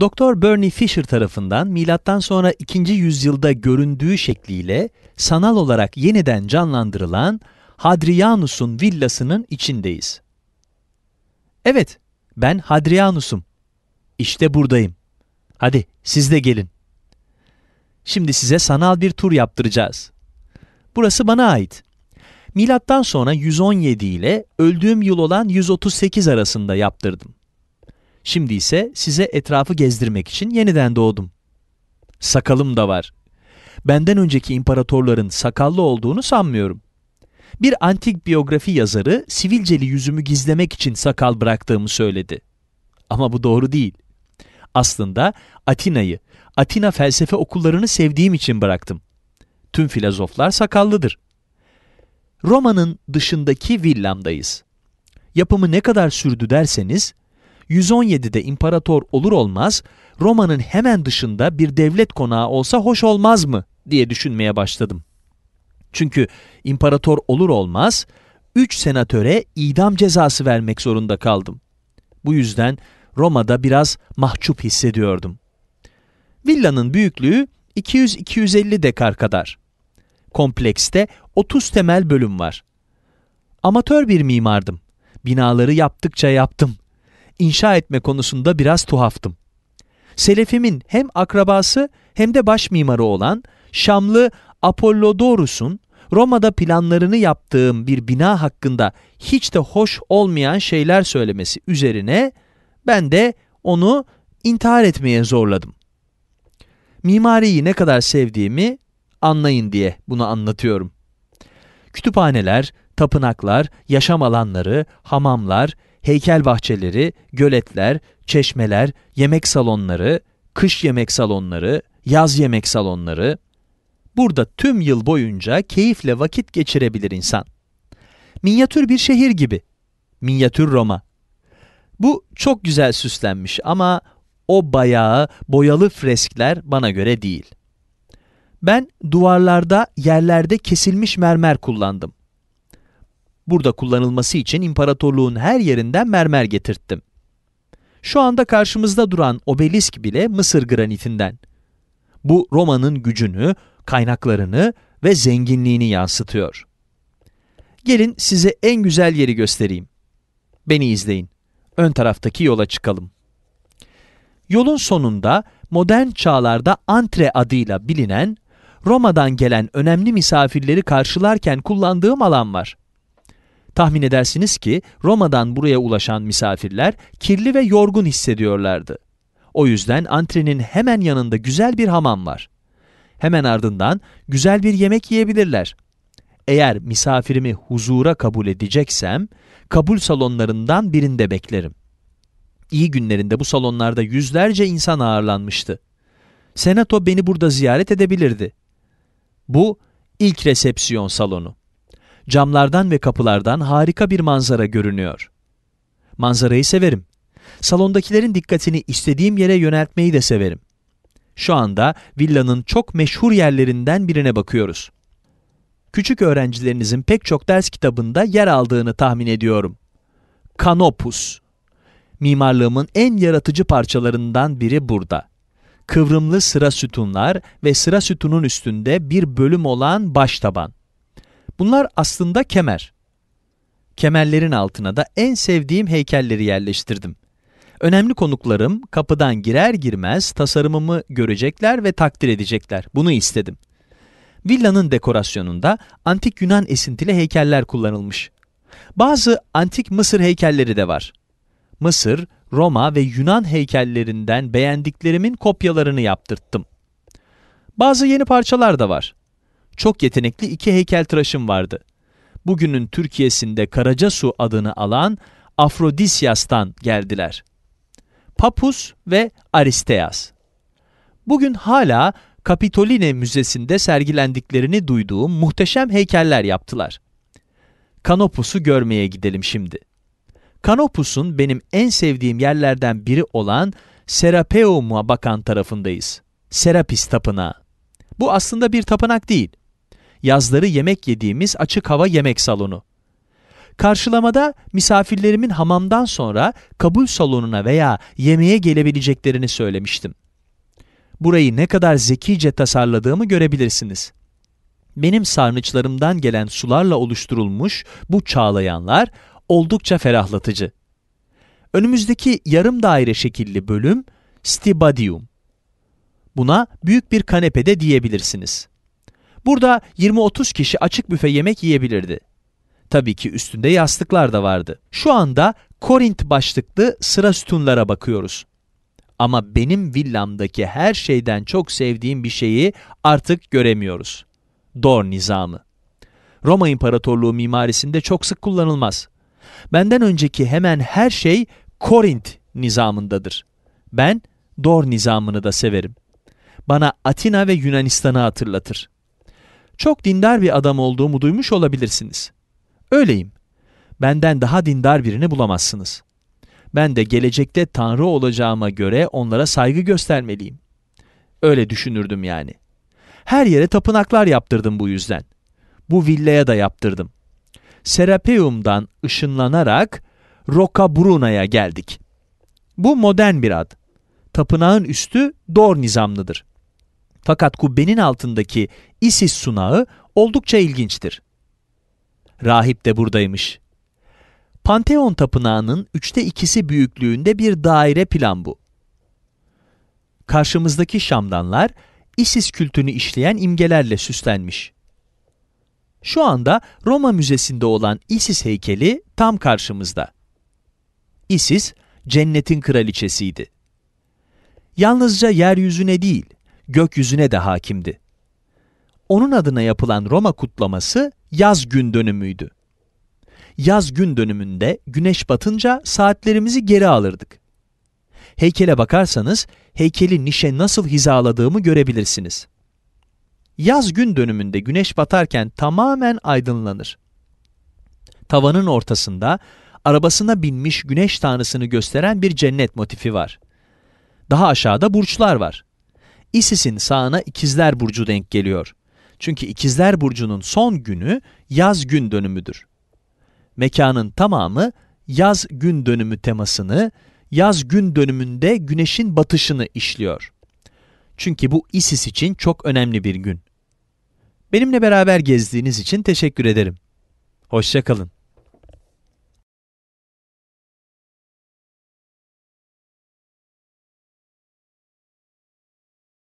Doktor Bernie Fisher tarafından milattan sonra 2. yüzyılda göründüğü şekliyle sanal olarak yeniden canlandırılan Hadrianus'un villasının içindeyiz. Evet, ben Hadrianus'um. İşte buradayım. Hadi siz de gelin. Şimdi size sanal bir tur yaptıracağız. Burası bana ait. Milattan sonra 117 ile öldüğüm yıl olan 138 arasında yaptırdım. Şimdi ise size etrafı gezdirmek için yeniden doğdum. Sakalım da var. Benden önceki imparatorların sakallı olduğunu sanmıyorum. Bir antik biyografi yazarı sivilceli yüzümü gizlemek için sakal bıraktığımı söyledi. Ama bu doğru değil. Aslında Atina'yı, Atina felsefe okullarını sevdiğim için bıraktım. Tüm filozoflar sakallıdır. Roma'nın dışındaki villamdayız. Yapımı ne kadar sürdü derseniz 117'de imparator olur olmaz Roma'nın hemen dışında bir devlet konağı olsa hoş olmaz mı diye düşünmeye başladım. Çünkü imparator olur olmaz 3 senatöre idam cezası vermek zorunda kaldım. Bu yüzden Roma'da biraz mahcup hissediyordum. Villanın büyüklüğü 200-250 dekar kadar. Komplekste 30 temel bölüm var. Amatör bir mimardım. Binaları yaptıkça yaptım inşa etme konusunda biraz tuhaftım. Selefimin hem akrabası hem de baş mimarı olan Şamlı Apollodorus'un Roma'da planlarını yaptığım bir bina hakkında hiç de hoş olmayan şeyler söylemesi üzerine ben de onu intihar etmeye zorladım. Mimariyi ne kadar sevdiğimi anlayın diye bunu anlatıyorum. Kütüphaneler, tapınaklar, yaşam alanları, hamamlar, heykel bahçeleri, göletler, çeşmeler, yemek salonları, kış yemek salonları, yaz yemek salonları. Burada tüm yıl boyunca keyifle vakit geçirebilir insan. Minyatür bir şehir gibi. Minyatür Roma. Bu çok güzel süslenmiş ama o bayağı boyalı freskler bana göre değil. Ben duvarlarda, yerlerde kesilmiş mermer kullandım. Burada kullanılması için imparatorluğun her yerinden mermer getirttim. Şu anda karşımızda duran obelisk bile Mısır granitinden. Bu Roma'nın gücünü, kaynaklarını ve zenginliğini yansıtıyor. Gelin size en güzel yeri göstereyim. Beni izleyin. Ön taraftaki yola çıkalım. Yolun sonunda modern çağlarda antre adıyla bilinen Roma'dan gelen önemli misafirleri karşılarken kullandığım alan var. Tahmin edersiniz ki Roma'dan buraya ulaşan misafirler kirli ve yorgun hissediyorlardı. O yüzden antrenin hemen yanında güzel bir hamam var. Hemen ardından güzel bir yemek yiyebilirler. Eğer misafirimi huzura kabul edeceksem, kabul salonlarından birinde beklerim. İyi günlerinde bu salonlarda yüzlerce insan ağırlanmıştı. Senato beni burada ziyaret edebilirdi. Bu ilk resepsiyon salonu. Camlardan ve kapılardan harika bir manzara görünüyor. Manzarayı severim. Salondakilerin dikkatini istediğim yere yöneltmeyi de severim. Şu anda villanın çok meşhur yerlerinden birine bakıyoruz. Küçük öğrencilerinizin pek çok ders kitabında yer aldığını tahmin ediyorum. Kanopus. Mimarlığımın en yaratıcı parçalarından biri burada. Kıvrımlı sıra sütunlar ve sıra sütunun üstünde bir bölüm olan baş taban. Bunlar aslında kemer. Kemerlerin altına da en sevdiğim heykelleri yerleştirdim. Önemli konuklarım kapıdan girer girmez tasarımımı görecekler ve takdir edecekler. Bunu istedim. Villanın dekorasyonunda antik Yunan esintili heykeller kullanılmış. Bazı antik Mısır heykelleri de var. Mısır, Roma ve Yunan heykellerinden beğendiklerimin kopyalarını yaptırttım. Bazı yeni parçalar da var çok yetenekli iki heykeltıraşım vardı. Bugünün Türkiye'sinde Karacasu adını alan Afrodisyas'tan geldiler. Papus ve Aristeas. Bugün hala Kapitoline Müzesi'nde sergilendiklerini duyduğum muhteşem heykeller yaptılar. Kanopus'u görmeye gidelim şimdi. Kanopus'un benim en sevdiğim yerlerden biri olan Serapeum'a bakan tarafındayız. Serapis Tapınağı. Bu aslında bir tapınak değil yazları yemek yediğimiz açık hava yemek salonu. Karşılamada misafirlerimin hamamdan sonra kabul salonuna veya yemeğe gelebileceklerini söylemiştim. Burayı ne kadar zekice tasarladığımı görebilirsiniz. Benim sarnıçlarımdan gelen sularla oluşturulmuş bu çağlayanlar oldukça ferahlatıcı. Önümüzdeki yarım daire şekilli bölüm stibadium. Buna büyük bir kanepede diyebilirsiniz. Burada 20-30 kişi açık büfe yemek yiyebilirdi. Tabii ki üstünde yastıklar da vardı. Şu anda Korint başlıklı sıra sütunlara bakıyoruz. Ama benim villamdaki her şeyden çok sevdiğim bir şeyi artık göremiyoruz. Dor nizamı. Roma İmparatorluğu mimarisinde çok sık kullanılmaz. Benden önceki hemen her şey Korint nizamındadır. Ben Dor nizamını da severim. Bana Atina ve Yunanistan'ı hatırlatır. Çok dindar bir adam olduğumu duymuş olabilirsiniz. Öyleyim. Benden daha dindar birini bulamazsınız. Ben de gelecekte Tanrı olacağıma göre onlara saygı göstermeliyim. Öyle düşünürdüm yani. Her yere tapınaklar yaptırdım bu yüzden. Bu villaya da yaptırdım. Serapeum'dan ışınlanarak Roca Bruna'ya geldik. Bu modern bir ad. Tapınağın üstü dor nizamlıdır. Fakat kubbenin altındaki Isis sunağı oldukça ilginçtir. Rahip de buradaymış. Panteon tapınağının üçte ikisi büyüklüğünde bir daire plan bu. Karşımızdaki Şamdanlar, Isis kültünü işleyen imgelerle süslenmiş. Şu anda Roma Müzesi'nde olan Isis heykeli tam karşımızda. Isis, cennetin kraliçesiydi. Yalnızca yeryüzüne değil, gökyüzüne de hakimdi. Onun adına yapılan Roma kutlaması yaz gün dönümüydü. Yaz gün dönümünde güneş batınca saatlerimizi geri alırdık. Heykele bakarsanız heykeli nişe nasıl hizaladığımı görebilirsiniz. Yaz gün dönümünde güneş batarken tamamen aydınlanır. Tavanın ortasında arabasına binmiş güneş tanrısını gösteren bir cennet motifi var. Daha aşağıda burçlar var. İsis'in sağına İkizler Burcu denk geliyor. Çünkü İkizler Burcu'nun son günü yaz gün dönümüdür. Mekanın tamamı yaz gün dönümü temasını, yaz gün dönümünde güneşin batışını işliyor. Çünkü bu İSİS için çok önemli bir gün. Benimle beraber gezdiğiniz için teşekkür ederim. Hoşçakalın.